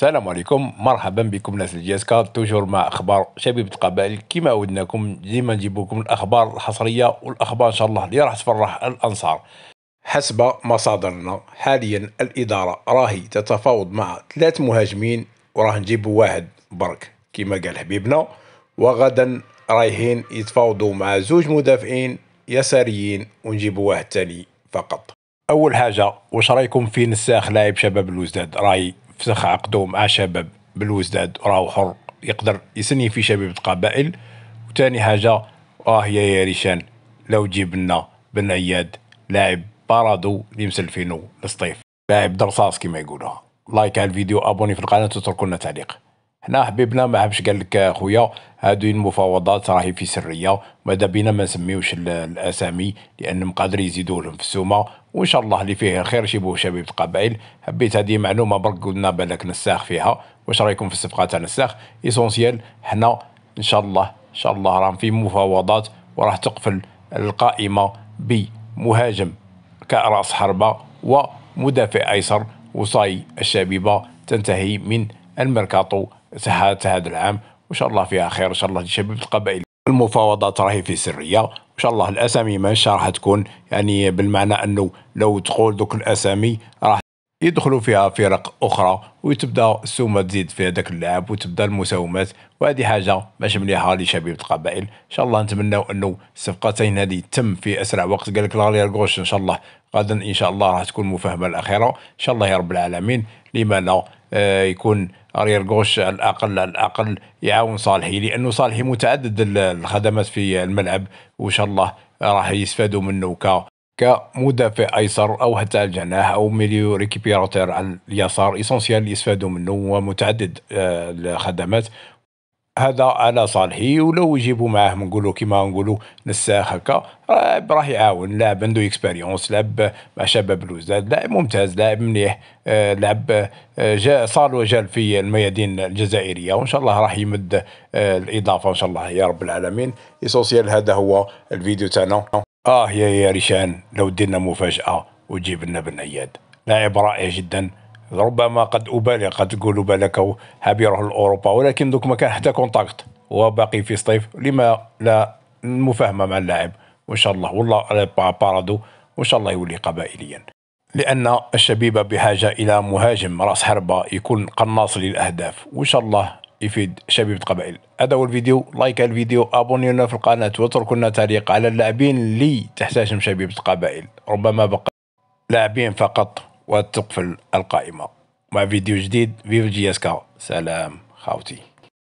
السلام عليكم مرحبا بكم ناس كارد توجور مع اخبار شبيبة القبائل كما عودناكم ديما نجيب لكم الاخبار الحصريه والاخبار ان شاء الله اللي راح تفرح الانصار حسب مصادرنا حاليا الاداره راهي تتفاوض مع ثلاث مهاجمين وراح نجيب واحد برك كما قال حبيبنا وغدا رايحين يتفاوضوا مع زوج مدافعين يساريين ونجيبوا واحد ثاني فقط اول حاجه واش رايكم في نساخ لاعب شباب الوزداد راهي فسخ عقده مع آه، شباب بالوزداد راهو حر يقدر يسني في شباب قبائل وثاني حاجة اه يا ريشان لو جيب لنا بن عياد لاعب بارادو اللي مسلفينو للصيف لاعب درصاص كما يقولوها لايك على الفيديو ابوني في القناة وتركوا لنا تعليق حنا حبيبنا ما حبش قال لك خويا هادو المفاوضات راهي في سريه ماذا بينا ما نسميوش الاسامي لان مقادر يزيدوا لهم في السومه وان شاء الله اللي فيه الخير يجيبوه شباب القبائل حبيت هذه معلومه برك قلنا بالك نساخ فيها واش رايكم في الصفقه تاع نساخ ايسونسيال حنا ان شاء الله ان شاء الله راهم في مفاوضات وراح تقفل القائمه بمهاجم كراس حربه ومدافع ايسر وصاي الشبيبه تنتهي من الميركاتو تحت هذا العام وان شاء الله فيها خير وان شاء الله لشباب القبائل المفاوضات راهي في سريه وان شاء الله الاسامي ماشي راح تكون يعني بالمعنى انه لو تقول دوك الاسامي راح يدخلوا فيها فرق اخرى وتبدا السومه تزيد في هذاك اللعب وتبدا المساومات وهذه حاجه ماشي مليحه لشبيبه القبائل ان شاء الله نتمناو انه الصفقتين هذه تم في اسرع وقت قال لك لاريال غوش ان شاء الله غدا ان شاء الله راح تكون مفاهمه الاخيره ان شاء الله يا رب العالمين لما لا آه يكون ارير غوش على الاقل على الاقل يعاون صالحي لانه صالحي متعدد الخدمات في الملعب وان شاء الله راح يستفادوا منه ك كمدافع ايسر او حتى الجناح او ميليو ريكيبيراتير على اليسار اسونسيال يستفادوا منه ومتعدد آه، الخدمات هذا على صالحي ولو يجيبوا معاه نقولوا كيما نقولوا نساخ هكا راه يعاون لاعب عنده اكسبيريونس لاعب مع شباب الوزاد لاعب ممتاز لاعب مليح آه، لاعب آه، جاء صار وجال في الميادين الجزائريه وان شاء الله راح يمد آه، الاضافه ان شاء الله يا رب العالمين اسونسيال هذا هو الفيديو تاعنا اه يا يا ريشان لو دينا مفاجاه وتجيب لنا بن اياد لاعب رائع جدا ربما قد ابالغ قد تقولوا بالك حاب يروح لاوروبا ولكن دوك ما كان حتى كونتاكت وباقي في صيف لما لا المفاهمه مع اللاعب وان شاء الله والله بارادو وان شاء الله يولي قبائليا لان الشبيبه بحاجه الى مهاجم راس حربه يكون قناص للاهداف وان شاء الله يفيد شبيبه قبائل هذا هو الفيديو لايك الفيديو ابونيونا في القناه واتركوا لنا تعليق على اللاعبين اللي تحتاجهم شبيبه قبائل ربما بقى لاعبين فقط وتقفل القائمة مع فيديو جديد فيف جي اسكا سلام خاوتي